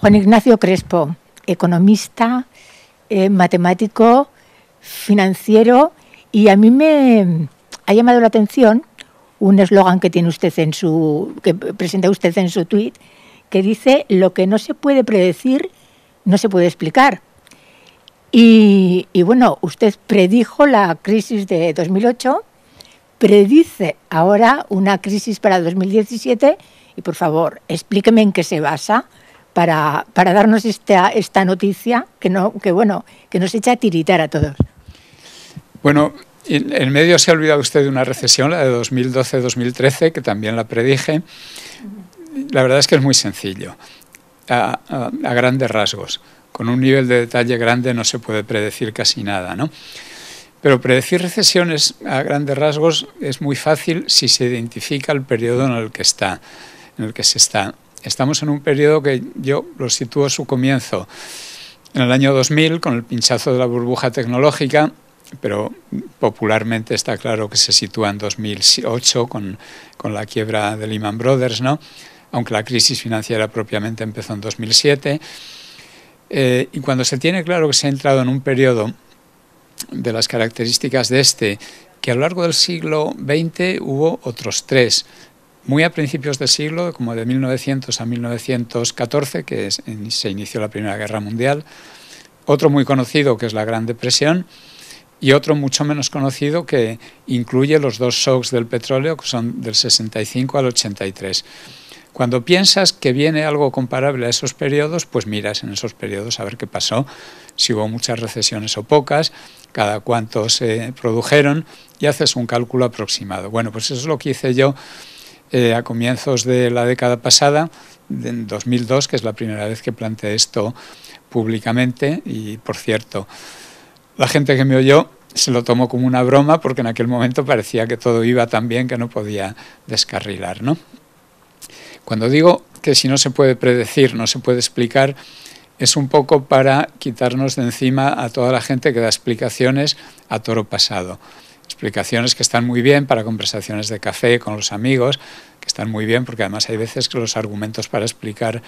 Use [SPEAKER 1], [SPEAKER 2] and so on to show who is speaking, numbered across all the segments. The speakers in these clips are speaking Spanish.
[SPEAKER 1] Juan Ignacio Crespo, economista, eh, matemático, financiero, y a mí me ha llamado la atención un eslogan que tiene usted en su que presenta usted en su tweet que dice lo que no se puede predecir no se puede explicar. Y, y bueno, usted predijo la crisis de 2008, predice ahora una crisis para 2017 por favor, explíqueme en qué se basa para, darnos esta, esta noticia que, no, que, bueno, que nos echa a tiritar a todos.
[SPEAKER 2] Bueno, en medio se ha olvidado usted de una recesión, la de 2012-2013, que también la predije. La verdad es que es muy sencillo, a, grandes rasgos. Con un nivel de detalle grande no se puede predecir casi nada, Pero predecir recesiones a grandes rasgos es muy fácil si se identifica el periodo en el que está en el que se está. Estamos en un periodo que yo lo sitúo a su comienzo, en el año 2000, con el pinchazo de la burbuja tecnológica, pero popularmente está claro que se sitúa en 2008 con, la quiebra de Lehman Brothers, ¿no? aunque la crisis financiera propiamente empezó en 2007. Eh, y cuando se tiene claro que se ha entrado en un periodo de las características de este, que a lo largo del siglo XX hubo otros tres, muy a principios de siglo, como de 1900 a 1914, que se inició la Primera Guerra Mundial, otro muy conocido que es la Gran Depresión y otro mucho menos conocido que incluye los dos shocks del petróleo, que son del 65 al 83. Cuando piensas que viene algo comparable a esos periodos, pues miras en esos periodos a ver qué pasó, si hubo muchas recesiones o pocas, cada cuánto se produjeron y haces un cálculo aproximado. Bueno, pues eso es lo que hice yo eh, a comienzos de la década pasada, en 2002, que es la primera vez que planteé esto públicamente. Y por cierto, la gente que me oyó se lo tomó como una broma porque en aquel momento parecía que todo iba tan bien que no podía descarrilar. ¿no? Cuando digo que si no se puede predecir, no se puede explicar, es un poco para quitarnos de encima a toda la gente que da explicaciones a toro pasado. Explicaciones que están muy bien para conversaciones de café con los amigos, que están muy bien porque además hay veces que los argumentos para explicar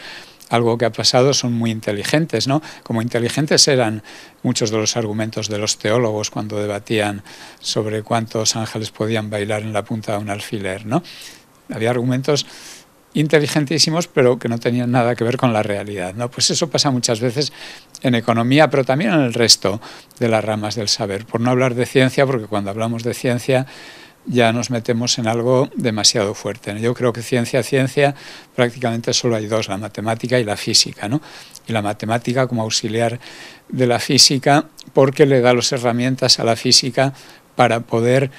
[SPEAKER 2] algo que ha pasado son muy inteligentes, ¿no? Como inteligentes eran muchos de los argumentos de los teólogos cuando debatían sobre cuántos ángeles podían bailar en la punta de un alfiler, ¿no? Había argumentos inteligentísimos, pero que no tenían nada que ver con la realidad. ¿no? Pues eso pasa muchas veces en economía, pero también en el resto de las ramas del saber. Por no hablar de ciencia, porque cuando hablamos de ciencia ya nos metemos en algo demasiado fuerte. Yo creo que ciencia, ciencia, prácticamente solo hay dos, la matemática y la física. Y la matemática como auxiliar de la física, porque le da las herramientas a la física para poder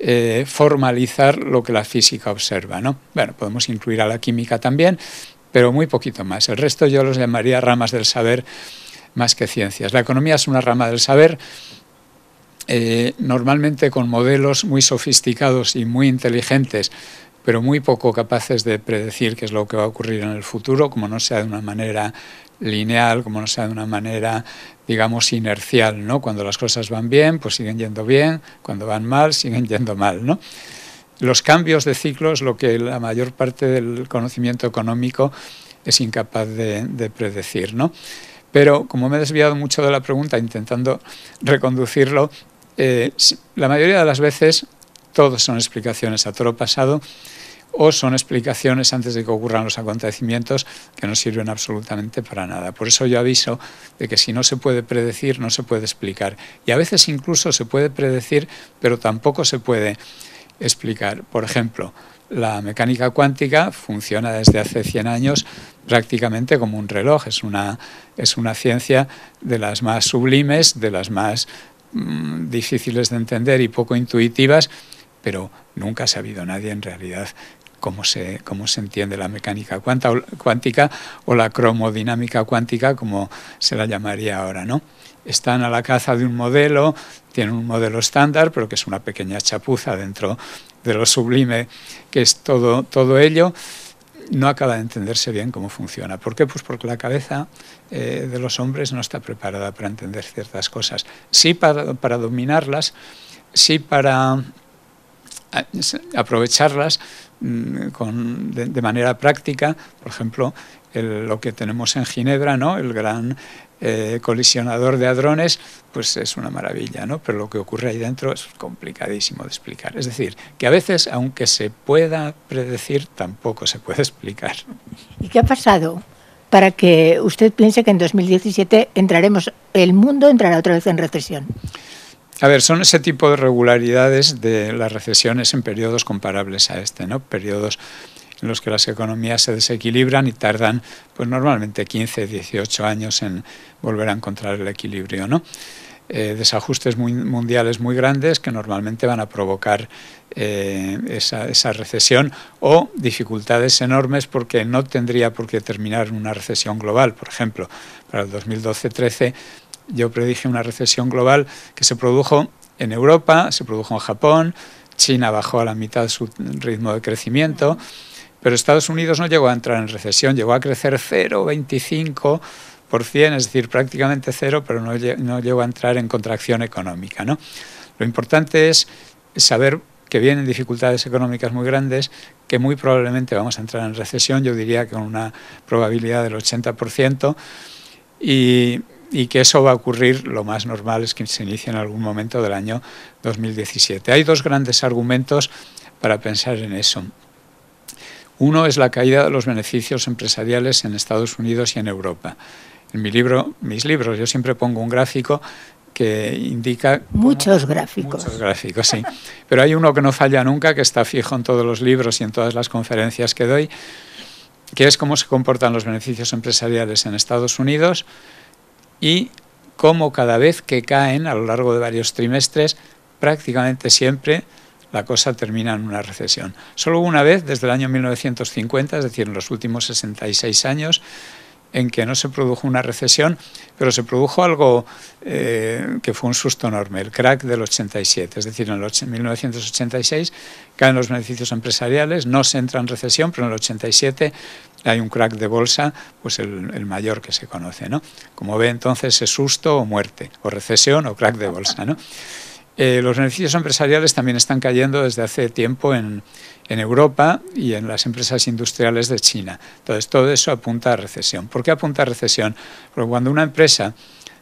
[SPEAKER 2] eh, formalizar lo que la física observa. ¿no? Bueno, podemos incluir a la química también, pero muy poquito más. El resto yo los llamaría ramas del saber más que ciencias. La economía es una rama del saber eh, normalmente con modelos muy sofisticados y muy inteligentes, pero muy poco capaces de predecir qué es lo que va a ocurrir en el futuro, como no sea de una manera lineal, como no sea de una manera, digamos, inercial, ¿no? Cuando las cosas van bien, pues siguen yendo bien, cuando van mal, siguen yendo mal, ¿no? Los cambios de ciclo es lo que la mayor parte del conocimiento económico es incapaz de, de predecir, ¿no? Pero como me he desviado mucho de la pregunta intentando reconducirlo, eh, la mayoría de las veces todos son explicaciones a toro pasado o son explicaciones antes de que ocurran los acontecimientos que no sirven absolutamente para nada. Por eso yo aviso de que si no se puede predecir, no se puede explicar. Y a veces incluso se puede predecir, pero tampoco se puede explicar. Por ejemplo, la mecánica cuántica funciona desde hace 100 años prácticamente como un reloj, es una, es una ciencia de las más sublimes, de las más mm, difíciles de entender y poco intuitivas, pero nunca ha sabido nadie en realidad cómo se, cómo se entiende la mecánica cuántica o la cromodinámica cuántica, como se la llamaría ahora, ¿no? Están a la caza de un modelo, tienen un modelo estándar, pero que es una pequeña chapuza dentro de lo sublime que es todo, todo ello, no acaba de entenderse bien cómo funciona. ¿Por qué? Pues porque la cabeza eh, de los hombres no está preparada para entender ciertas cosas. Sí para, para dominarlas, sí para eh, aprovecharlas, Mm, con, de, manera práctica, por ejemplo, lo que tenemos en Ginebra, ¿no? el gran eh, colisionador de hadrones, pues es una maravilla, ¿no? pero lo que ocurre ahí dentro es complicadísimo de explicar. Es decir, que a veces, aunque se pueda predecir, tampoco se puede explicar.
[SPEAKER 1] ¿Y qué ha pasado? para que usted piense que en 2017 entraremos, el mundo entrará otra vez en recesión.
[SPEAKER 2] A ver, son ese tipo de regularidades de las recesiones en periodos comparables a este, ¿no? Periodos en los que las economías se desequilibran y tardan, pues normalmente 15, 18 años en volver a encontrar el equilibrio, ¿no? Eh, desajustes mundiales muy grandes que normalmente van a provocar eh, esa, esa, recesión o dificultades enormes porque no tendría por qué terminar una recesión global. Por ejemplo, para el 2012-13 yo predije una recesión global que se produjo en Europa, se produjo en Japón, China bajó a la mitad su ritmo de crecimiento, pero Estados Unidos no llegó a entrar en recesión, llegó a crecer 0,25%, es decir, prácticamente cero, pero no, llegó a entrar en contracción económica. ¿no? Lo importante es saber que vienen dificultades económicas muy grandes, que muy probablemente vamos a entrar en recesión, yo diría que con una probabilidad del 80%, y y que eso va a ocurrir, lo más normal es que se inicie en algún momento del año 2017. Hay dos grandes argumentos para pensar en eso. Uno es la caída de los beneficios empresariales en Estados Unidos y en Europa. En mi libro, mis libros, yo siempre pongo un gráfico que indica... Muchos gráficos. Muchos gráficos, sí. Pero hay uno que no falla nunca, que está fijo en todos los libros y en todas las conferencias que doy, que es cómo se comportan los beneficios empresariales en Estados Unidos, y como cada vez que caen a lo largo de varios trimestres, prácticamente siempre la cosa termina en una recesión. Solo una vez, desde el año 1950, es decir, en los últimos 66 años, en que no se produjo una recesión, pero se produjo algo eh, que fue un susto enorme, el crack del 87. Es decir, en el 1986 caen los beneficios empresariales, no se entra en recesión, pero en el 87 hay un crack de bolsa, pues el, mayor que se conoce. ¿no? Como ve entonces, es susto o muerte, o recesión o crack de bolsa. Eh, los beneficios empresariales también están cayendo desde hace tiempo en, en Europa y en las empresas industriales de China. Entonces, todo eso apunta a recesión. ¿Por qué apunta a recesión? Porque cuando una empresa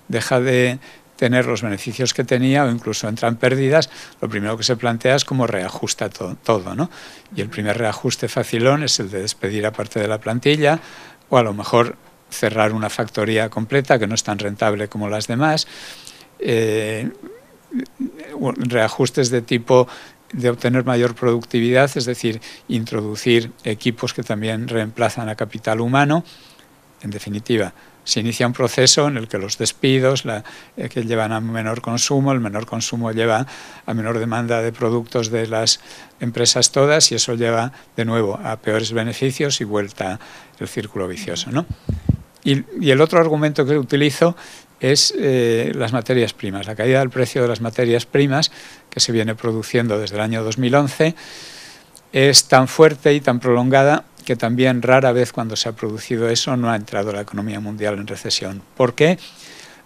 [SPEAKER 2] deja de tener los beneficios que tenía o incluso entran pérdidas, lo primero que se plantea es cómo reajusta todo. Y el primer reajuste facilón es el de despedir a parte de la plantilla o a lo mejor cerrar una factoría completa que no es tan rentable como las demás. Eh, reajustes de tipo de obtener mayor productividad, es decir, introducir equipos que también reemplazan a capital humano. En definitiva, se inicia un proceso en el que los despidos eh, que llevan a menor consumo, el menor consumo lleva a menor demanda de productos de las empresas todas y eso lleva de nuevo a peores beneficios y vuelta el círculo vicioso. Y, el otro argumento que utilizo es eh, las materias primas, la caída del precio de las materias primas que se viene produciendo desde el año 2011, es tan fuerte y tan prolongada que también rara vez cuando se ha producido eso no ha entrado la economía mundial en recesión. ¿Por qué?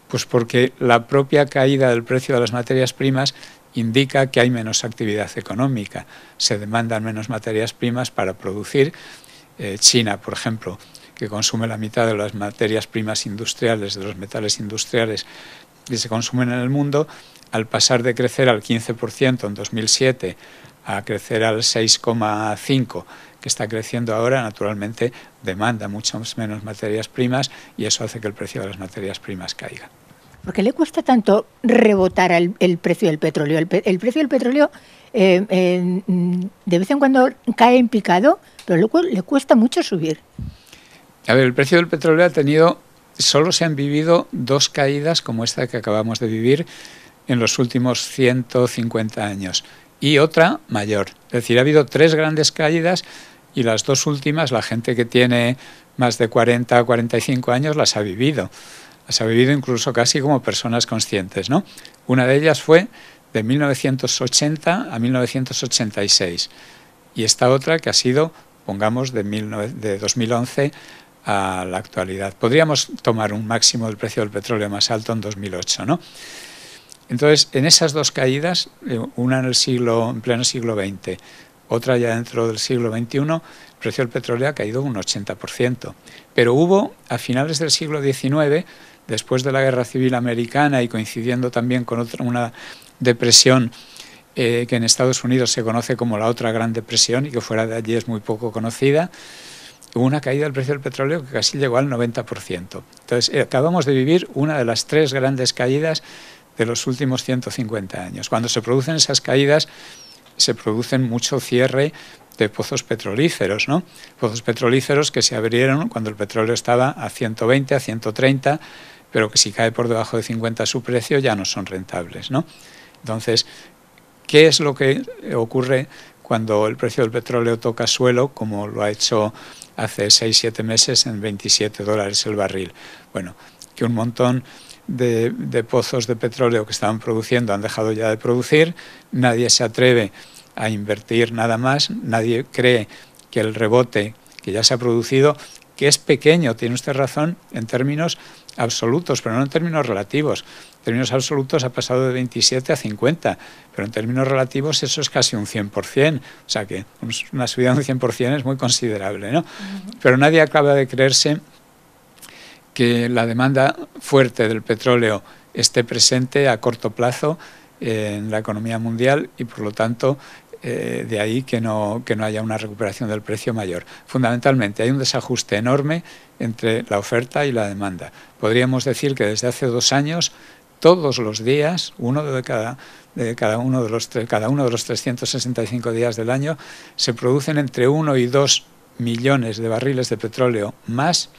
[SPEAKER 2] Pues porque la propia caída del precio de las materias primas indica que hay menos actividad económica, se demandan menos materias primas para producir. Eh, China, por ejemplo, que consume la mitad de las materias primas industriales, de los metales industriales que se consumen en el mundo, al pasar de crecer al 15% en 2007 a crecer al 6,5% que está creciendo ahora, naturalmente demanda mucho menos materias primas y eso hace que el precio de las materias primas caiga.
[SPEAKER 1] ¿Por qué le cuesta tanto rebotar el, precio del petróleo? El, precio del petróleo eh, de vez en cuando cae en picado, pero le cuesta mucho subir.
[SPEAKER 2] A ver, el precio del petróleo ha tenido, solo se han vivido dos caídas como esta que acabamos de vivir, en los últimos 150 años y otra mayor. Es decir, ha habido tres grandes caídas y las dos últimas la gente que tiene más de 40 o 45 años las ha vivido. Las ha vivido incluso casi como personas conscientes. ¿no? Una de ellas fue de 1980 a 1986 y esta otra que ha sido, pongamos, de, de 2011 a la actualidad. Podríamos tomar un máximo del precio del petróleo más alto en 2008, ¿no? Entonces, en esas dos caídas, eh, una en el siglo, en pleno siglo XX, otra ya dentro del siglo XXI, el precio del petróleo ha caído un 80%. Pero hubo, a finales del siglo XIX, después de la Guerra Civil Americana y coincidiendo también con otra, una depresión eh, que en Estados Unidos se conoce como la otra Gran Depresión y que fuera de allí es muy poco conocida, hubo una caída del precio del petróleo que casi llegó al 90%. Entonces, eh, acabamos de vivir una de las tres grandes caídas de los últimos 150 años. Cuando se producen esas caídas, se producen mucho cierre de pozos petrolíferos, ¿no? Pozos petrolíferos que se abrieron cuando el petróleo estaba a 120, a 130, pero que si cae por debajo de 50 su precio ya no son rentables, ¿no? Entonces, ¿qué es lo que ocurre cuando el precio del petróleo toca suelo, como lo ha hecho hace 6-7 meses en 27 dólares el barril? Bueno, que un montón de, pozos de petróleo que estaban produciendo han dejado ya de producir, nadie se atreve a invertir nada más, nadie cree que el rebote que ya se ha producido, que es pequeño, tiene usted razón, en términos absolutos, pero no en términos relativos. En términos absolutos ha pasado de 27 a 50, pero en términos relativos eso es casi un 100%, o sea que una subida de un 100% es muy considerable, ¿no? Pero nadie acaba de creerse que la demanda fuerte del petróleo esté presente a corto plazo eh, en la economía mundial y por lo tanto eh, de ahí que no, que no haya una recuperación del precio mayor. Fundamentalmente hay un desajuste enorme entre la oferta y la demanda. Podríamos decir que desde hace dos años todos los días, uno de cada, de cada, uno, de los, cada uno de los 365 días del año, se producen entre 1 y 2 millones de barriles de petróleo más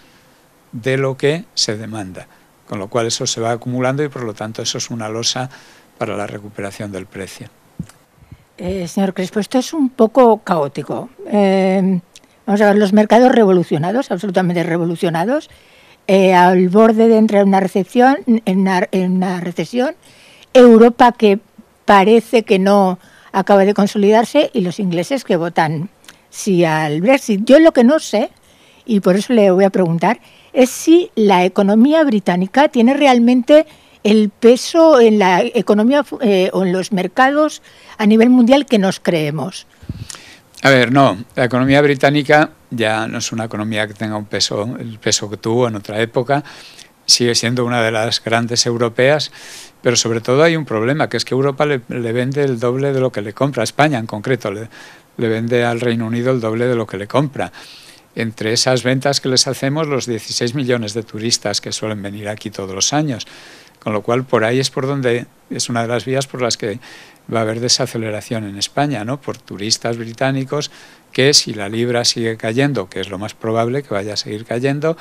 [SPEAKER 2] de lo que se demanda, con lo cual eso se va acumulando y por lo tanto eso es una losa para la recuperación del precio.
[SPEAKER 1] Eh, señor Crespo, esto es un poco caótico. Eh, vamos a ver, los mercados revolucionados, absolutamente revolucionados, eh, al borde de entrar una, recepción, en una, en una recesión, Europa que parece que no acaba de consolidarse y los ingleses que votan sí al Brexit. Yo lo que no sé, y por eso le voy a preguntar, es si la economía británica tiene realmente el peso en la economía eh, o en los mercados a nivel mundial que nos creemos.
[SPEAKER 2] A ver, no, la economía británica ya no es una economía que tenga un peso, el peso que tuvo en otra época, sigue siendo una de las grandes europeas, pero sobre todo hay un problema, que es que Europa le, vende el doble de lo que le compra, a España en concreto, le vende al Reino Unido el doble de lo que le compra entre esas ventas que les hacemos los 16 millones de turistas que suelen venir aquí todos los años. Con lo cual, por ahí es por donde es una de las vías por las que va a haber desaceleración en España, ¿no? Por turistas británicos que si la libra sigue cayendo, que es lo más probable que vaya a seguir cayendo,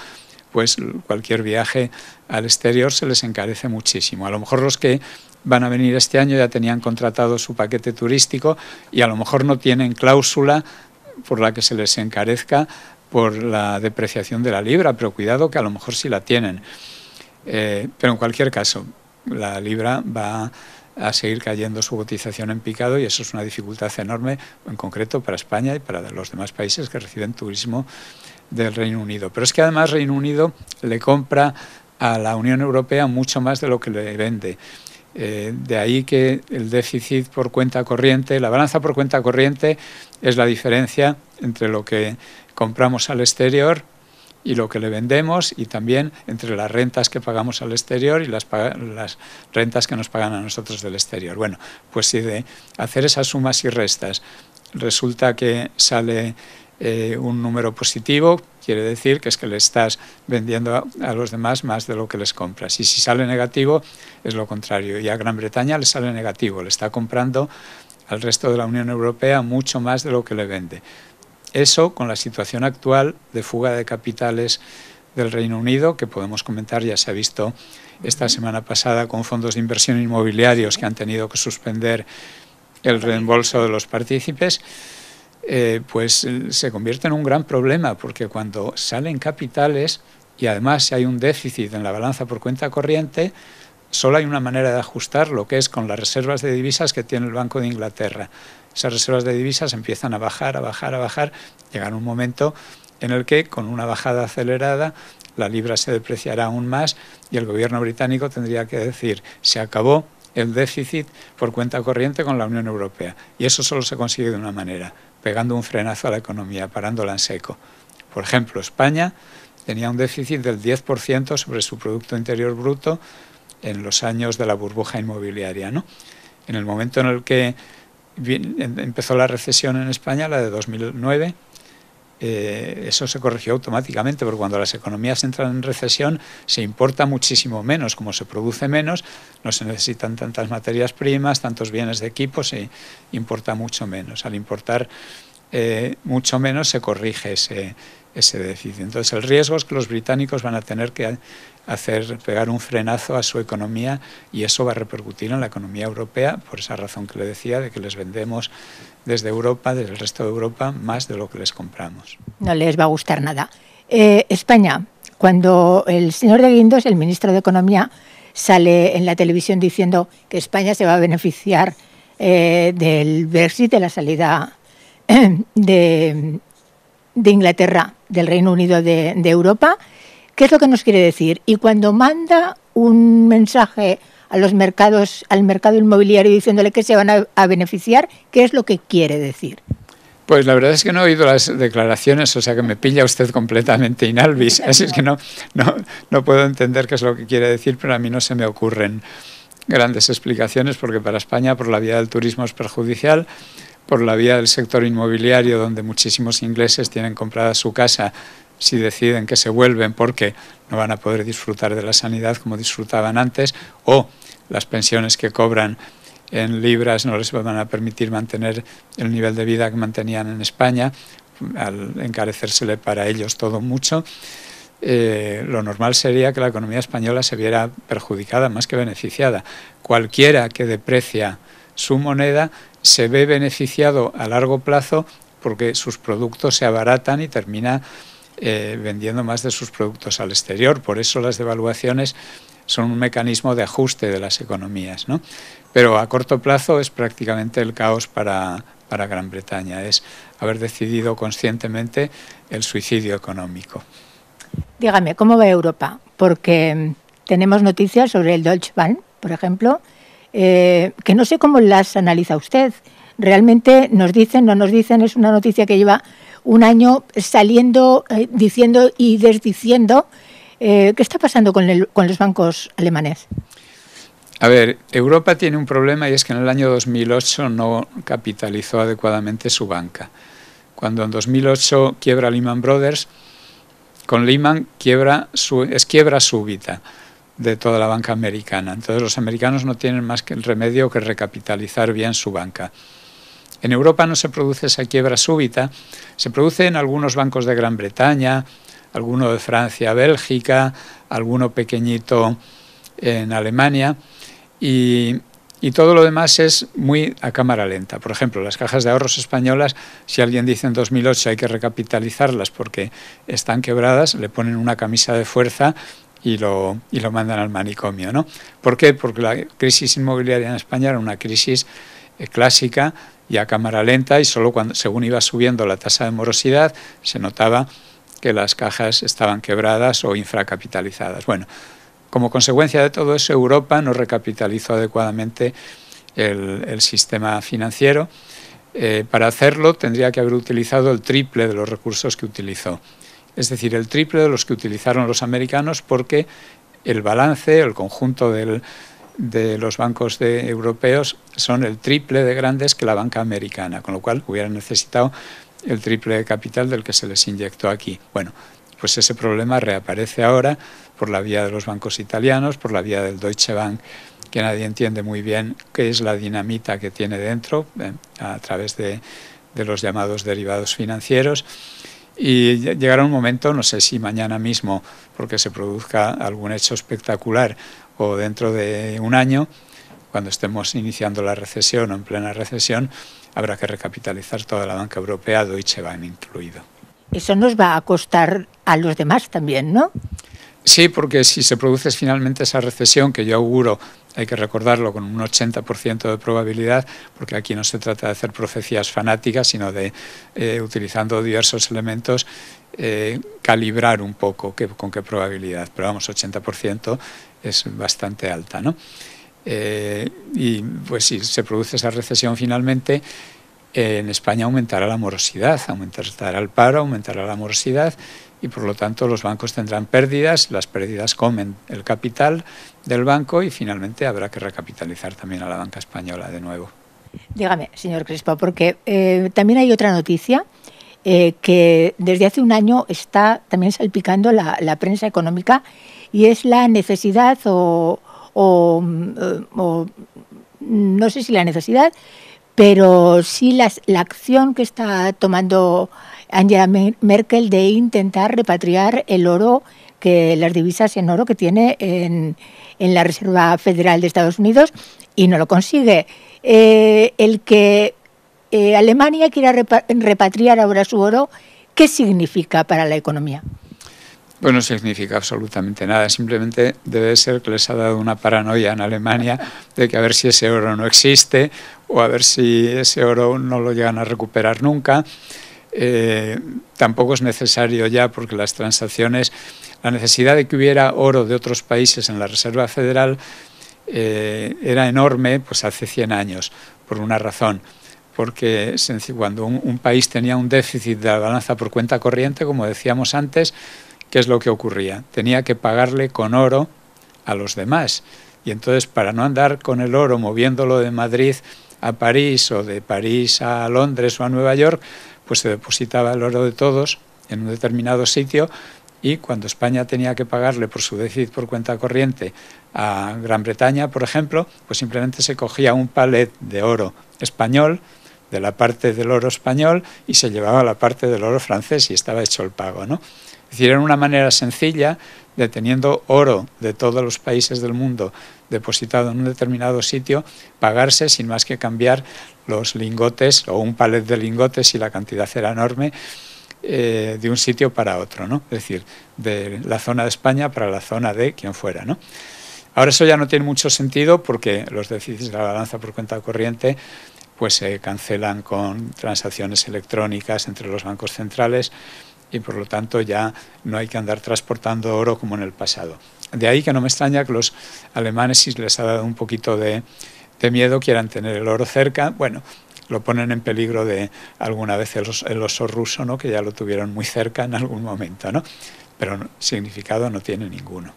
[SPEAKER 2] pues cualquier viaje al exterior se les encarece muchísimo. A lo mejor los que van a venir este año ya tenían contratado su paquete turístico y a lo mejor no tienen cláusula por la que se les encarezca por la depreciación de la libra, pero cuidado que a lo mejor sí la tienen. Eh, pero en cualquier caso, la libra va a seguir cayendo su cotización en picado y eso es una dificultad enorme, en concreto para España y para los demás países que reciben turismo del Reino Unido. Pero es que además Reino Unido le compra a la Unión Europea mucho más de lo que le vende. Eh, de ahí que el déficit por cuenta corriente, la balanza por cuenta corriente es la diferencia entre lo que compramos al exterior y lo que le vendemos y también entre las rentas que pagamos al exterior y las, rentas que nos pagan a nosotros del exterior. Bueno, pues si de hacer esas sumas y restas resulta que sale eh, un número positivo, quiere decir que es que le estás vendiendo a, a, los demás más de lo que les compras. Y si sale negativo, es lo contrario. Y a Gran Bretaña le sale negativo, le está comprando al resto de la Unión Europea mucho más de lo que le vende. Eso con la situación actual de fuga de capitales del Reino Unido, que podemos comentar, ya se ha visto esta semana pasada con fondos de inversión inmobiliarios que han tenido que suspender el reembolso de los partícipes, eh, pues eh, se convierte en un gran problema, porque cuando salen capitales y además si hay un déficit en la balanza por cuenta corriente, solo hay una manera de ajustarlo, que es con las reservas de divisas que tiene el Banco de Inglaterra esas reservas de divisas empiezan a bajar, a bajar, a bajar, llegará un momento en el que con una bajada acelerada la libra se depreciará aún más y el gobierno británico tendría que decir se acabó el déficit por cuenta corriente con la Unión Europea. Y eso solo se consigue de una manera, pegando un frenazo a la economía, parándola en seco. Por ejemplo, España tenía un déficit del 10% sobre su Producto Interior Bruto en los años de la burbuja inmobiliaria. ¿no? En el momento en el que Em, empezó la recesión en España, la de 2009. Eh, eso se corrigió automáticamente, porque cuando las economías entran en recesión se importa muchísimo menos, como se produce menos, no se necesitan tantas materias primas, tantos bienes de equipo, se importa mucho menos. Al importar eh, mucho menos se corrige ese, ese Entonces el riesgo es que los británicos van a tener que hacer pegar un frenazo a su economía y eso va a repercutir en la economía europea por esa razón que le decía de que les vendemos desde Europa, desde el resto de Europa, más de lo que les compramos. No les va a
[SPEAKER 1] gustar nada. Eh, España, cuando el señor de Guindos, el ministro de Economía, sale en la televisión diciendo que España se va a beneficiar eh, del Brexit, de la salida de, de Inglaterra, del Reino Unido de, Europa, ¿qué es lo que nos quiere decir? Y cuando manda un mensaje a los mercados, al mercado inmobiliario diciéndole que se van a, beneficiar, ¿qué es lo que quiere decir?
[SPEAKER 2] Pues la verdad es que no he oído las declaraciones, o sea que me pilla usted completamente inalvis, así es que no, no, no puedo entender qué es lo que quiere decir, pero a mí no se me ocurren grandes explicaciones porque para España por la vía del turismo es perjudicial, por la vía del sector inmobiliario, donde muchísimos ingleses tienen comprada su casa si deciden que se vuelven porque no van a poder disfrutar de la sanidad como disfrutaban antes, o las pensiones que cobran en libras no les van a permitir mantener el nivel de vida que mantenían en España, al encarecérsele para ellos todo mucho. Eh, lo normal sería que la economía española se viera perjudicada más que beneficiada. Cualquiera que deprecia su moneda se ve beneficiado a largo plazo porque sus productos se abaratan y termina eh, vendiendo más de sus productos al exterior. Por eso las devaluaciones son un mecanismo de ajuste de las economías. Pero a corto plazo es prácticamente el caos para, para Gran Bretaña, es haber decidido conscientemente el suicidio económico.
[SPEAKER 1] Dígame, ¿cómo va Europa? Porque mm, tenemos noticias sobre el Deutsche Bank, por ejemplo, eh, que no sé cómo las analiza usted. Realmente nos dicen, no nos dicen, es una noticia que lleva un año saliendo, eh, diciendo y desdiciendo. Eh, ¿Qué está pasando con, los bancos alemanes?
[SPEAKER 2] A ver, Europa tiene un problema y es que en el año 2008 no capitalizó adecuadamente su banca. Cuando en 2008 quiebra Lehman Brothers, con Lehman quiebra es quiebra súbita de toda la banca americana. Entonces los americanos no tienen más que el remedio que recapitalizar bien su banca. En Europa no se produce esa quiebra súbita, se produce en algunos bancos de Gran Bretaña, alguno de Francia, Bélgica, alguno pequeñito en Alemania y, y todo lo demás es muy a cámara lenta. Por ejemplo, las cajas de ahorros españolas, si alguien dice en 2008 hay que recapitalizarlas porque están quebradas, le ponen una camisa de fuerza y lo, y lo mandan al manicomio. ¿no? ¿Por qué? Porque la crisis inmobiliaria en España era una crisis eh, clásica y a cámara lenta y solo cuando, según iba subiendo la tasa de morosidad, se notaba que las cajas estaban quebradas o infracapitalizadas. Bueno, como consecuencia de todo eso, Europa no recapitalizó adecuadamente el, sistema financiero. Eh, para hacerlo tendría que haber utilizado el triple de los recursos que utilizó es decir, el triple de los que utilizaron los americanos porque el balance, el conjunto de los bancos europeos son el triple de grandes que la banca americana, con lo cual hubieran necesitado el triple de capital del que se les inyectó aquí. Bueno, pues ese problema reaparece ahora por la vía de los bancos italianos, por la vía del Deutsche Bank, que nadie entiende muy bien qué es la dinamita que tiene dentro eh, a través de los llamados derivados financieros y llegará un momento, no sé si mañana mismo, porque se produzca algún hecho espectacular o dentro de un año, cuando estemos iniciando la recesión o en plena recesión, habrá que recapitalizar toda la banca europea, Deutsche Bank incluido.
[SPEAKER 1] Eso nos va a costar a los demás también, ¿no?
[SPEAKER 2] Sí, porque si se produce finalmente esa recesión, que yo auguro, hay que recordarlo, con un 80% de probabilidad, porque aquí no se trata de hacer profecías fanáticas, sino de, eh, utilizando diversos elementos, eh, calibrar un poco con qué probabilidad. Pero vamos, 80% es bastante alta, ¿no? Eh, y pues si se produce esa recesión finalmente, en España aumentará la morosidad, aumentará el paro, aumentará la morosidad y por lo tanto los bancos tendrán pérdidas, las pérdidas comen el capital del banco y finalmente habrá que recapitalizar también a la banca española de nuevo.
[SPEAKER 1] Dígame, señor Crespo, porque eh, también hay otra noticia eh, que desde hace un año está también salpicando la, prensa económica y es la necesidad o, mm, mm, no sé si la necesidad, pero sí la acción que está tomando Angela Merkel de intentar repatriar el oro, que las divisas en oro que tiene en, en la Reserva Federal de Estados Unidos y no lo consigue. Eh, el que eh, Alemania quiera repatriar ahora su oro, ¿qué significa para la economía?
[SPEAKER 2] Pues no significa absolutamente nada, simplemente debe ser que les ha dado una paranoia en Alemania de que a ver si ese oro no existe o a ver si ese oro no lo llegan a recuperar nunca. Eh, tampoco es necesario ya porque las transacciones, la necesidad de que hubiera oro de otros países en la Reserva Federal eh, era enorme pues hace 100 años, por una razón porque cuando un, un, país tenía un déficit de la balanza por cuenta corriente, como decíamos antes, ¿qué es lo que ocurría? Tenía que pagarle con oro a los demás. Y entonces, para no andar con el oro moviéndolo de Madrid a París o de París a Londres o a Nueva York, pues se depositaba el oro de todos en un determinado sitio y cuando España tenía que pagarle por su déficit por cuenta corriente a Gran Bretaña, por ejemplo, pues simplemente se cogía un palet de oro español, de la parte del oro español, y se llevaba la parte del oro francés y estaba hecho el pago, ¿no? decir, era una manera sencilla de teniendo oro de todos los países del mundo depositado en un determinado sitio, pagarse sin más que cambiar los lingotes o un palet de lingotes si la cantidad era enorme eh, de un sitio para otro, ¿no? Es decir, de la zona de España para la zona de quien fuera, ¿no? Ahora eso ya no tiene mucho sentido porque los déficits de la balanza por cuenta corriente pues se cancelan con transacciones electrónicas entre los bancos centrales y por lo tanto ya no hay que andar transportando oro como en el pasado. De ahí que no me extraña que los alemanes, si les ha dado un poquito de, de miedo, quieran tener el oro cerca. Bueno, lo ponen en peligro de alguna vez el oso, ruso, ¿no? que ya lo tuvieron muy cerca en algún momento, ¿no? pero significado no tiene ninguno.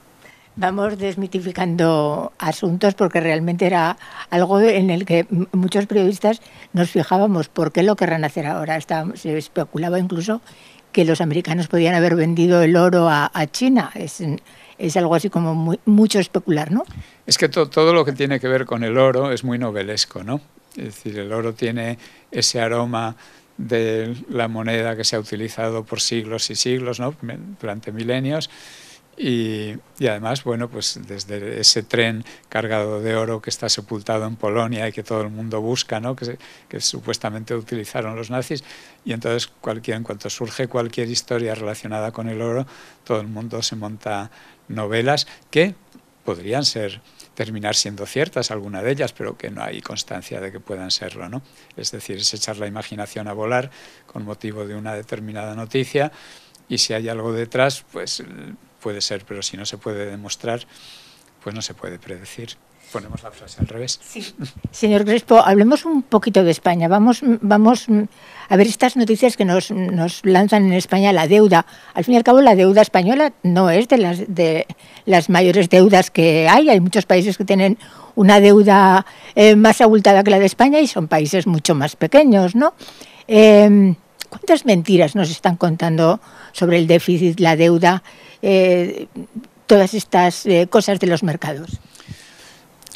[SPEAKER 1] Vamos desmitificando asuntos porque realmente era algo en el que muchos periodistas nos fijábamos por qué lo querrán hacer ahora. se especulaba incluso que los americanos podían haber vendido el oro a, China. Es, es, algo así como mucho especular, ¿no?
[SPEAKER 2] Es que todo lo que tiene que ver con el oro es muy novelesco, ¿no? Es decir, el oro tiene ese aroma de la moneda que se ha utilizado por siglos y siglos, ¿no? durante milenios, y, además, bueno, pues desde ese tren cargado de oro que está sepultado en Polonia y que todo el mundo busca, ¿no? que, que supuestamente utilizaron los nazis, y entonces cualquier, en cuanto surge cualquier historia relacionada con el oro, todo el mundo se monta novelas que podrían ser terminar siendo ciertas alguna de ellas, pero que no hay constancia de que puedan serlo, ¿no? Es decir, es echar la imaginación a volar con motivo de una determinada noticia y si hay algo detrás, pues puede ser, pero si no se puede demostrar, pues no se puede predecir. Ponemos la frase al revés. Sí.
[SPEAKER 1] Señor Crespo, hablemos un poquito de España. Vamos, vamos a ver estas noticias que nos, nos, lanzan en España la deuda. Al fin y al cabo, la deuda española no es de las, de las mayores deudas que hay. Hay muchos países que tienen una deuda eh, más abultada que la de España y son países mucho más pequeños, ¿no? Em, ¿Cuántas mentiras nos están contando sobre el déficit, la deuda, eh, todas estas eh, cosas de los mercados?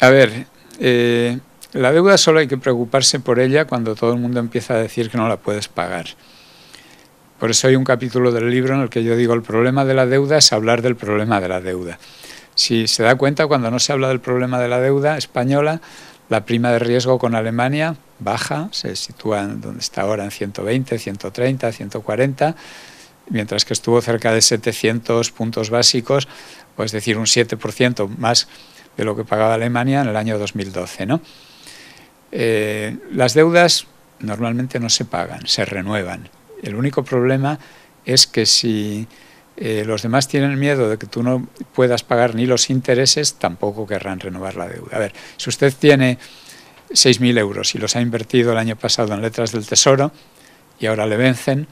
[SPEAKER 2] A ver, eh, la deuda solo hay que preocuparse por ella cuando todo el mundo empieza a decir que no la puedes pagar. Por eso hay un capítulo del libro en el que yo digo, el problema de la deuda es hablar del problema de la deuda. Si se da cuenta, cuando no se habla del problema de la deuda española, la prima de riesgo con Alemania baja, se sitúa donde está ahora en 120, 130, 140, mientras que estuvo cerca de 700 puntos básicos, es decir, un 7% más de lo que pagaba Alemania en el año 2012. Eh, las deudas normalmente no se pagan, se renuevan. El único problema es que si eh, los demás tienen miedo de que tú no puedas pagar ni los intereses, tampoco querrán renovar la deuda. A ver, si usted tiene 6.000 euros y los ha invertido el año pasado en letras del Tesoro y ahora le vencen,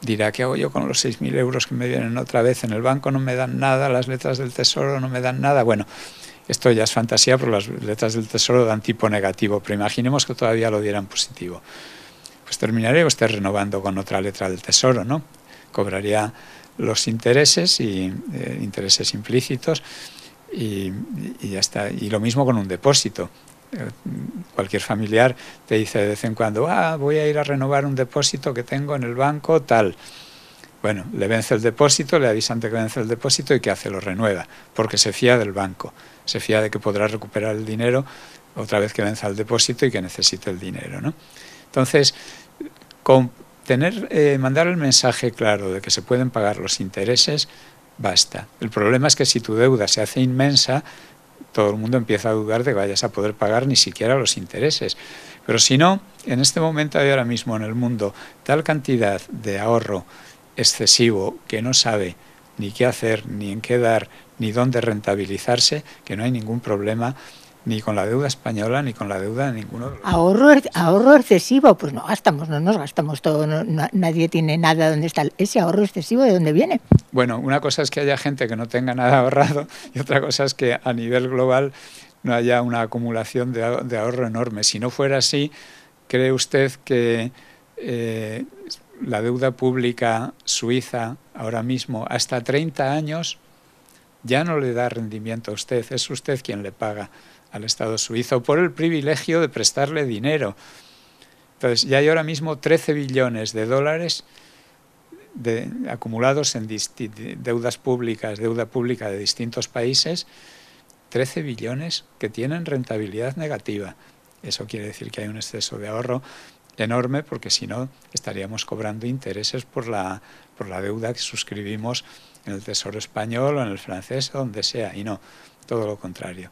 [SPEAKER 2] dirá, ¿qué hago yo con los 6.000 euros que me vienen otra vez en el banco? No me dan nada, las letras del Tesoro no me dan nada. Bueno, esto ya es fantasía, pero las letras del Tesoro dan tipo negativo, pero imaginemos que todavía lo dieran positivo. Pues terminaría usted renovando con otra letra del Tesoro, ¿no? Cobraría los intereses y eh, intereses implícitos y, ya está. Y lo mismo con un depósito. Eh, cualquier familiar te dice de vez en cuando, ah, voy a ir a renovar un depósito que tengo en el banco, tal. Bueno, le vence el depósito, le avisa de que vence el depósito y que hace? Lo renueva, porque se fía del banco, se fía de que podrá recuperar el dinero otra vez que venza el depósito y que necesite el dinero. ¿no? Entonces, con, tener, eh, mandar el mensaje claro de que se pueden pagar los intereses, basta. El problema es que si tu deuda se hace inmensa, todo el mundo empieza a dudar de que vayas a poder pagar ni siquiera los intereses. Pero si no, en este momento hay ahora mismo en el mundo tal cantidad de ahorro excesivo que no sabe ni qué hacer, ni en qué dar, ni dónde rentabilizarse, que no hay ningún problema ni con la deuda española ni con la deuda de ninguno.
[SPEAKER 1] Ahorro, ahorro excesivo, pues no gastamos, no nos gastamos todo, nadie tiene nada donde está ese ahorro excesivo de dónde viene.
[SPEAKER 2] Bueno, una cosa es que haya gente que no tenga nada ahorrado y otra cosa es que a nivel global no haya una acumulación de, ahorro enorme. Si no fuera así, ¿cree usted que eh, la deuda pública suiza ahora mismo hasta 30 años ya no le da rendimiento a usted? Es usted quien le paga al Estado suizo por el privilegio de prestarle dinero. Entonces, ya hay ahora mismo 13 billones de dólares acumulados en deudas públicas, deuda pública de distintos países, 13 billones que tienen rentabilidad negativa. Eso quiere decir que hay un exceso de ahorro enorme porque si no estaríamos cobrando intereses por la, por la deuda que suscribimos en el Tesoro español o en el francés, o donde sea, y no, todo lo contrario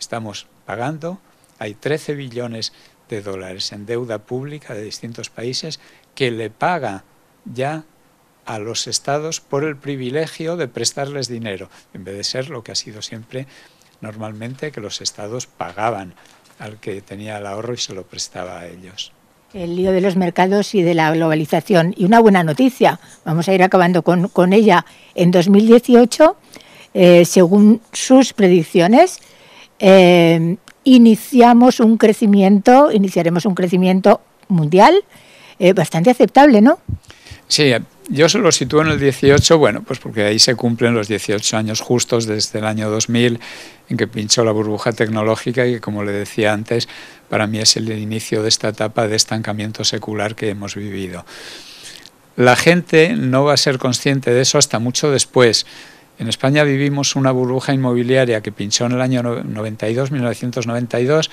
[SPEAKER 2] estamos pagando. Hay 13 billones de dólares en deuda pública de distintos países que le paga ya a los estados por el privilegio de prestarles dinero, en vez de ser lo que ha sido siempre normalmente que los estados pagaban al que tenía el ahorro y se lo prestaba a ellos.
[SPEAKER 1] El lío de los mercados y de la globalización. Y una buena noticia, vamos a ir acabando con, ella. En 2018, eh, según sus predicciones, eh, iniciamos un crecimiento, iniciaremos un crecimiento mundial eh, bastante aceptable, ¿no?
[SPEAKER 2] Sí, yo se lo sitúo en el 18, bueno, pues porque ahí se cumplen los 18 años justos desde el año 2000 en que pinchó la burbuja tecnológica y que, como le decía antes, para mí es el inicio de esta etapa de estancamiento secular que hemos vivido. La gente no va a ser consciente de eso hasta mucho después. En España vivimos una burbuja inmobiliaria que pinchó en el año 92, 1992,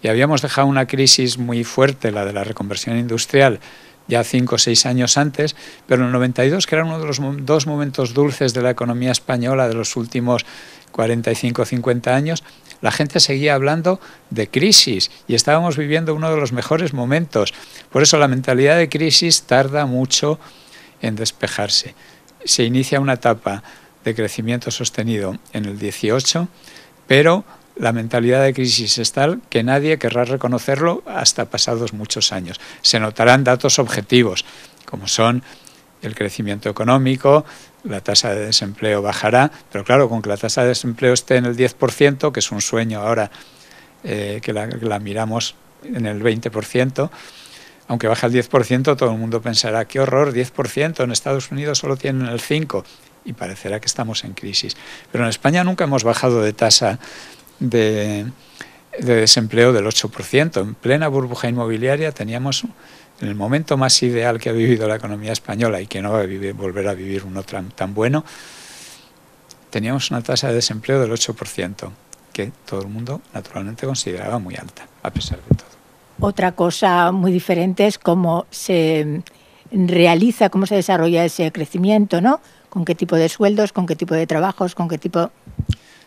[SPEAKER 2] y habíamos dejado una crisis muy fuerte, la de la reconversión industrial, ya cinco o seis años antes, pero en el 92, que era uno de los dos momentos dulces de la economía española de los últimos 45 o 50 años, la gente seguía hablando de crisis y estábamos viviendo uno de los mejores momentos. Por eso la mentalidad de crisis tarda mucho en despejarse. Se inicia una etapa de crecimiento sostenido en el 18, pero la mentalidad de crisis es tal que nadie querrá reconocerlo hasta pasados muchos años. Se notarán datos objetivos, como son el crecimiento económico, la tasa de desempleo bajará, pero claro, con que la tasa de desempleo esté en el 10%, que es un sueño ahora eh, que, la, miramos en el 20%, aunque baja el 10%, todo el mundo pensará, qué horror, 10%, en Estados Unidos solo tienen el 5% y parecerá que estamos en crisis. Pero en España nunca hemos bajado de tasa de, desempleo del 8%. En plena burbuja inmobiliaria teníamos en el momento más ideal que ha vivido la economía española y que no va a volver a vivir uno tan, tan bueno, teníamos una tasa de desempleo del 8%, que todo el mundo naturalmente consideraba muy alta, a pesar de todo.
[SPEAKER 1] Otra cosa muy diferente es cómo se realiza, cómo se desarrolla ese crecimiento, ¿no? con qué tipo de sueldos, con qué tipo de trabajos, con qué tipo...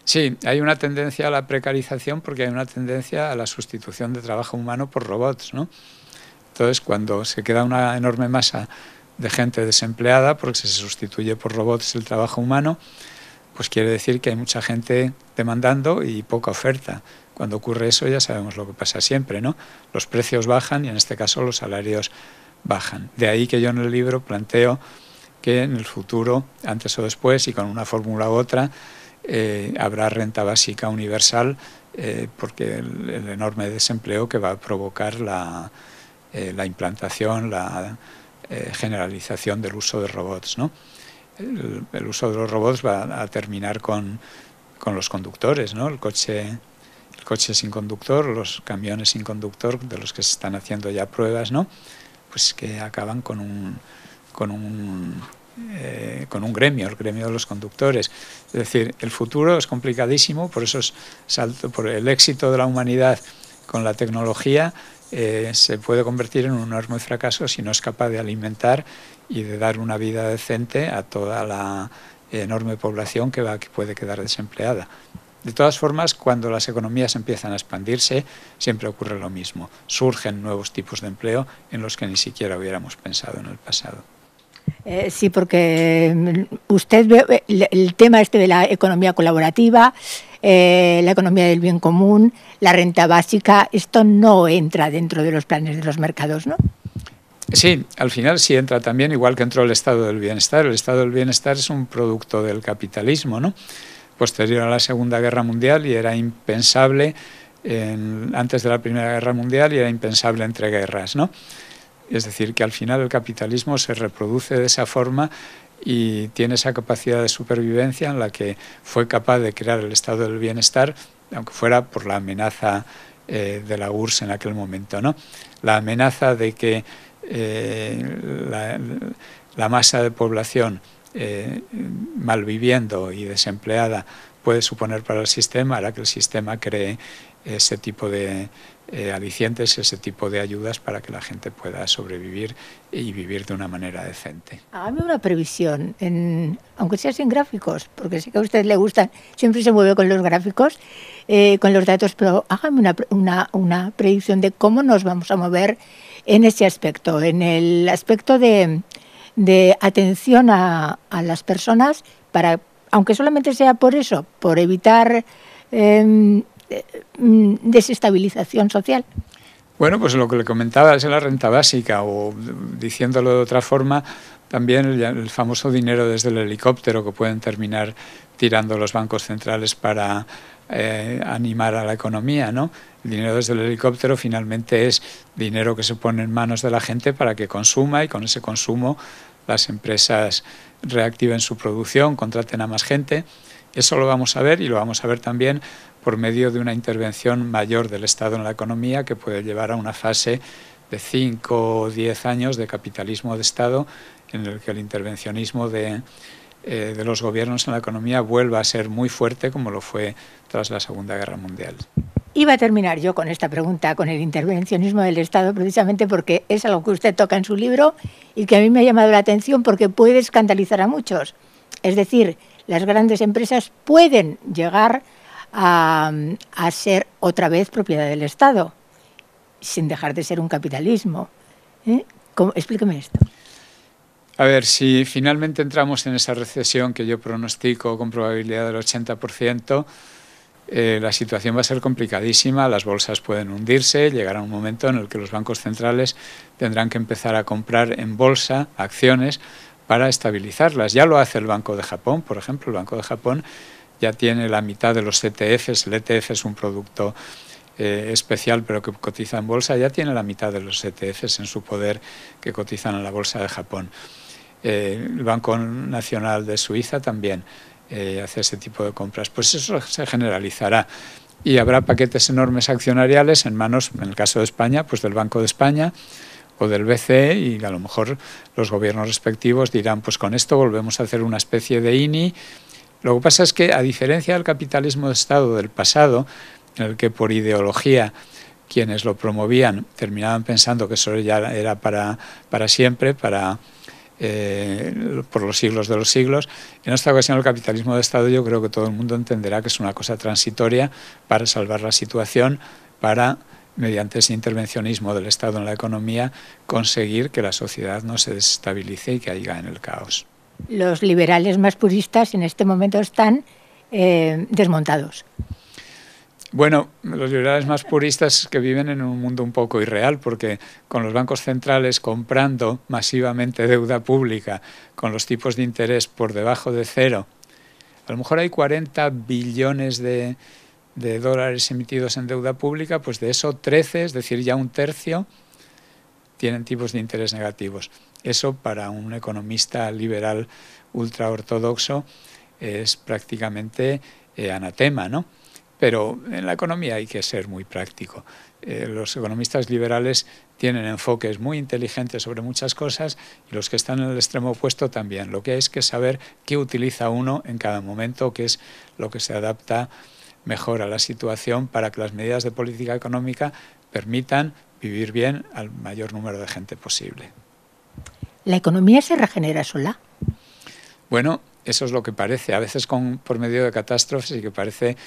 [SPEAKER 2] Sí, hay una tendencia a la precarización porque hay una tendencia a la sustitución de trabajo humano por robots, ¿no? Entonces, cuando se queda una enorme masa de gente desempleada porque se sustituye por robots el trabajo humano, pues quiere decir que hay mucha gente demandando y poca oferta. Cuando ocurre eso ya sabemos lo que pasa siempre, ¿no? Los precios bajan y en este caso los salarios bajan. De ahí que yo en el libro planteo que en el futuro, antes o después, y con una fórmula u otra, eh, habrá renta básica universal eh, porque el, enorme desempleo que va a provocar la, eh, implantación, la generalización del uso de robots. ¿no? El, el, uso de los robots va a terminar con, con los conductores, ¿no? el coche el coche sin conductor, los camiones sin conductor, de los que se están haciendo ya pruebas, ¿no? Pues que acaban con un, con un, eh, con un gremio, el gremio de los conductores. Es decir, el futuro es complicadísimo, por eso salto por el éxito de la humanidad con la tecnología eh, se puede convertir en un enorme fracaso si no es capaz de alimentar y de dar una vida decente a toda la enorme población que, va, que puede quedar desempleada. De todas formas, cuando las economías empiezan a expandirse, siempre ocurre lo mismo. Surgen nuevos tipos de empleo en los que ni siquiera hubiéramos pensado en el pasado.
[SPEAKER 1] Eh, sí, porque mm, usted ve el, tema este de la economía colaborativa, eh, la economía del bien común, la renta básica, esto no entra dentro de los planes de los mercados, ¿no?
[SPEAKER 2] Sí, al final sí entra también, igual que entró el estado del bienestar. El estado del bienestar es un producto del capitalismo, ¿no? Posterior a la Segunda Guerra Mundial y era impensable antes de la Primera Guerra Mundial y era impensable entre guerras, ¿no? Es decir, que al final el capitalismo se reproduce de esa forma y tiene esa capacidad de supervivencia en la que fue capaz de crear el estado del bienestar, aunque fuera por la amenaza eh, de la URSS en aquel momento. ¿no? La amenaza de que eh, la, masa de población eh, malviviendo y desempleada puede suponer para el sistema hará que el sistema cree ese tipo de eh, alicientes, ese tipo de ayudas para que la gente pueda sobrevivir y vivir de una manera decente.
[SPEAKER 1] Hágame una previsión, en, aunque sea sin gráficos, porque sé que a ustedes le gustan, siempre se mueve con los gráficos, eh, con los datos, pero hágame una, una, una predicción de cómo nos vamos a mover en ese aspecto, en el aspecto de, de atención a, a las personas para aunque solamente sea por eso, por evitar em, mm, desestabilización social.
[SPEAKER 2] Bueno, pues lo que le comentaba es la renta básica o diciéndolo de otra forma, también el, famoso dinero desde el helicóptero que pueden terminar tirando los bancos centrales para eh, animar a la economía, ¿no? El dinero desde el helicóptero finalmente es dinero que se pone en manos de la gente para que consuma y con ese consumo las empresas reactiven su producción, contraten a más gente. Eso lo vamos a ver y lo vamos a ver también por medio de una intervención mayor del Estado en la economía que puede llevar a una fase de 5 o 10 años de capitalismo de Estado en el que el intervencionismo de, eh, de los gobiernos en la economía vuelva a ser muy fuerte como lo fue tras la Segunda Guerra Mundial.
[SPEAKER 1] Iba a terminar yo con esta pregunta, con el intervencionismo del Estado, precisamente porque es algo que usted toca en su libro y que a mí me ha llamado la atención porque puede escandalizar a muchos. Es decir, las grandes empresas pueden llegar a, ser otra vez propiedad del Estado, sin dejar de ser un capitalismo. ¿Eh? Explíqueme esto.
[SPEAKER 2] A ver, si finalmente entramos en esa recesión que yo pronostico con probabilidad del 80%, eh, la situación va a ser complicadísima, las bolsas pueden hundirse, llegará un momento en el que los bancos centrales tendrán que empezar a comprar en bolsa acciones para estabilizarlas. Ya lo hace el Banco de Japón, por ejemplo, el Banco de Japón ya tiene la mitad de los ETFs, el ETF es un producto eh, especial pero que cotiza en bolsa, ya tiene la mitad de los ETFs en su poder que cotizan en la bolsa de Japón. Eh, el Banco Nacional de Suiza también eh, hacer ese tipo de compras. Pues eso se generalizará y habrá paquetes enormes accionariales en manos, en el caso de España, pues del Banco de España o del BCE y a lo mejor los gobiernos respectivos dirán, pues con esto volvemos a hacer una especie de INI. Lo que pasa es que a diferencia del capitalismo de Estado del pasado, en el que por ideología quienes lo promovían terminaban pensando que eso ya era para, para siempre, para eh, por los siglos de los siglos. En esta ocasión el capitalismo de Estado yo creo que todo el mundo entenderá que es una cosa transitoria para salvar la situación, para mediante ese intervencionismo del Estado en la economía, conseguir que la sociedad no se desestabilice y que haya en el caos.
[SPEAKER 1] Los liberales más puristas en este momento están eh, desmontados.
[SPEAKER 2] Bueno, los liberales más puristas que viven en un mundo un poco irreal, porque con los bancos centrales comprando masivamente deuda pública, con los tipos de interés por debajo de cero, a lo mejor hay 40 billones de, dólares emitidos en deuda pública, pues de eso 13, es decir, ya un tercio, tienen tipos de interés negativos. Eso para un economista liberal ultra ortodoxo es prácticamente eh, anatema, ¿no? Pero en la economía hay que ser muy práctico. Eh, los economistas liberales tienen enfoques muy inteligentes sobre muchas cosas y los que están en el extremo opuesto también. Lo que hay es que saber qué utiliza uno en cada momento, qué es lo que se adapta mejor a la situación para que las medidas de política económica permitan vivir bien al mayor número de gente posible.
[SPEAKER 1] ¿La economía se regenera sola?
[SPEAKER 2] Bueno, eso es lo que parece, a veces por medio de catástrofes y que parece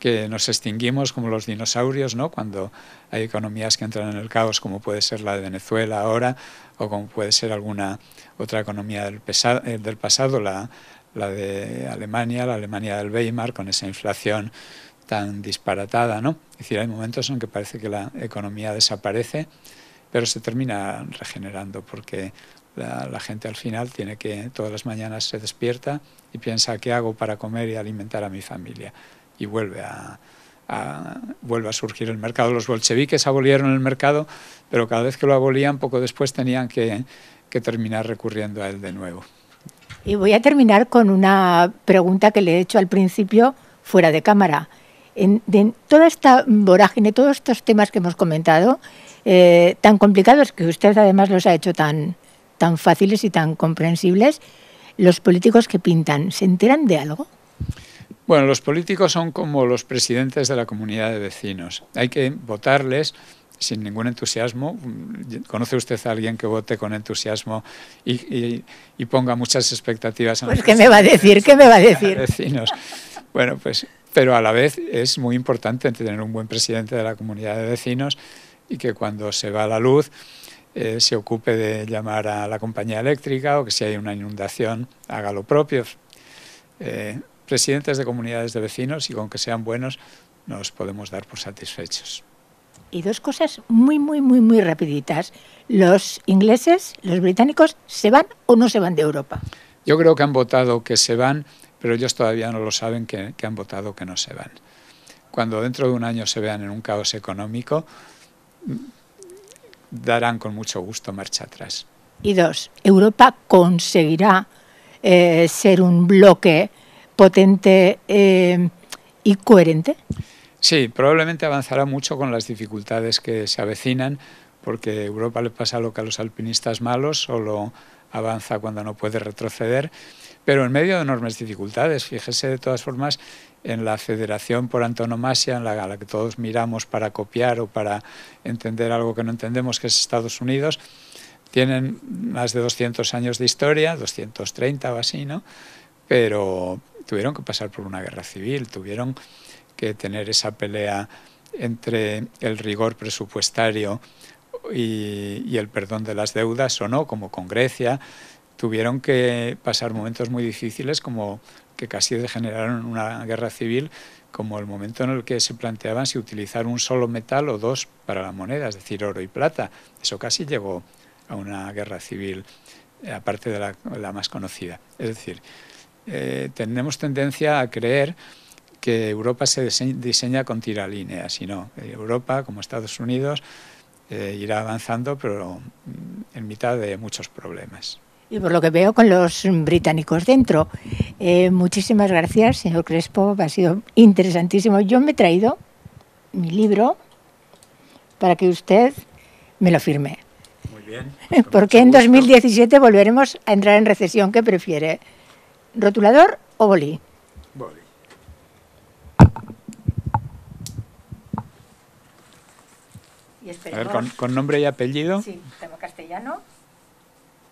[SPEAKER 2] que nos extinguimos como los dinosaurios, ¿no? Cuando hay economías que entran en el caos, como puede ser la de Venezuela ahora, o como puede ser alguna otra economía del, eh, pasado, la, de Alemania, la Alemania del Weimar, con esa inflación tan disparatada, ¿no? Es decir, hay momentos en que parece que la economía desaparece, pero se termina regenerando porque la, gente al final tiene que, todas las mañanas se despierta y piensa, ¿qué hago para comer y alimentar a mi familia? y vuelve a, vuelve a surgir el mercado. Los bolcheviques abolieron el mercado, pero cada vez que lo abolían, poco después tenían que, terminar recurriendo a él de nuevo.
[SPEAKER 1] Y voy a terminar con una pregunta que le he hecho al principio fuera de cámara. En, toda esta vorágine, todos estos temas que hemos comentado, eh, tan complicados que usted además los ha hecho tan, tan fáciles y tan comprensibles, los políticos que pintan, ¿se enteran de algo?
[SPEAKER 2] Bueno, los políticos son como los presidentes de la comunidad de vecinos. Hay que votarles sin ningún entusiasmo. ¿Conoce usted a alguien que vote con entusiasmo y, ponga muchas expectativas? En pues, ¿qué me va a decir? ¿Qué me va a decir? Vecinos. Bueno, pues, pero a la vez es muy importante tener un buen presidente de la comunidad de vecinos y que cuando se va la luz eh, se ocupe de llamar a la compañía eléctrica o que si hay una inundación haga lo propio. Eh, presidentes de comunidades de vecinos y con que sean buenos nos podemos dar por satisfechos.
[SPEAKER 1] Y dos cosas muy, muy, muy, muy rapiditas. ¿Los ingleses, los británicos, se van o no se van de Europa?
[SPEAKER 2] Yo creo que han votado que se van, pero ellos todavía no lo saben que, han votado que no se van. Cuando dentro de un año se vean en un caos económico, mm, darán con mucho gusto marcha atrás.
[SPEAKER 1] Y dos, ¿Europa conseguirá eh, ser un bloque potente eh, y coherente?
[SPEAKER 2] Sí, probablemente avanzará mucho con las dificultades que se avecinan, porque Europa le pasa lo que a los alpinistas malos, solo avanza cuando no puede retroceder, pero en medio de enormes dificultades. Fíjese de todas formas en la federación por antonomasia, en la, que todos miramos para copiar o para entender algo que no entendemos, que es Estados Unidos, tienen más de 200 años de historia, 230 o así, ¿no? Pero, tuvieron que pasar por una guerra civil, tuvieron que tener esa pelea entre el rigor presupuestario y, el perdón de las deudas o no, como con Grecia, tuvieron que pasar momentos muy difíciles como que casi degeneraron una guerra civil como el momento en el que se planteaban si utilizar un solo metal o dos para la moneda, es decir, oro y plata. Eso casi llegó a una guerra civil, eh, aparte de la más conocida. Es decir, eh, tenemos tendencia a creer que Europa se diseña con tiralíneas y no. Eh, Europa, como Estados Unidos, eh, irá avanzando, pero mm, en mitad de muchos problemas.
[SPEAKER 1] Y por lo que veo con los británicos dentro. muchísimas gracias, señor Crespo. Ha sido interesantísimo. Yo me he traído mi libro para que usted me lo firme. Muy bien. Porque en 2017 volveremos a entrar en recesión. ¿Qué prefiere? ¿Rotulador o boli? Boli. A ver, con, nombre
[SPEAKER 2] y apellido. Sí,
[SPEAKER 1] tengo castellano.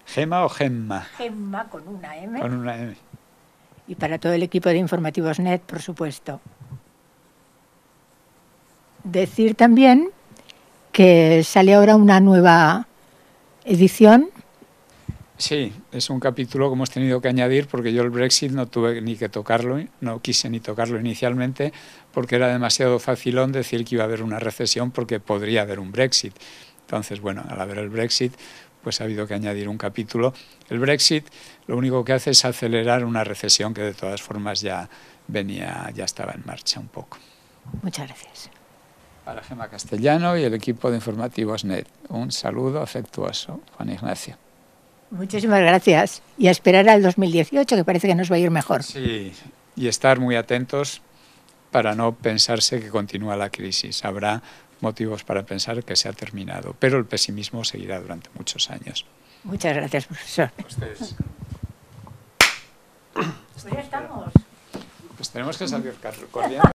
[SPEAKER 1] ¿Gema o Gemma? Gemma con una M. Con una M. Y para todo el equipo de Informativos Net, por supuesto. Decir también que sale ahora una nueva edición
[SPEAKER 2] Sí, es un capítulo que hemos tenido que añadir porque yo el Brexit no tuve ni que tocarlo, no quise ni tocarlo inicialmente porque era demasiado facilón decir que iba a haber una recesión porque podría haber un Brexit. Entonces, bueno, al haber el Brexit, pues ha habido que añadir un capítulo. El Brexit lo único que hace es acelerar una recesión que de todas formas ya venía, ya estaba en marcha un poco. Muchas gracias. Para Gema Castellano y el equipo de informativos NET, un saludo afectuoso, Juan Ignacio. Muchísimas
[SPEAKER 1] gracias. Y a esperar al 2018, que parece que nos va a ir mejor.
[SPEAKER 2] Sí, y estar muy atentos para no pensarse que continúa la crisis. Habrá motivos para pensar que se ha terminado, pero el pesimismo seguirá durante muchos años.
[SPEAKER 1] Muchas gracias, profesor.
[SPEAKER 2] Pues ya estamos. Pues tenemos que salir corriendo.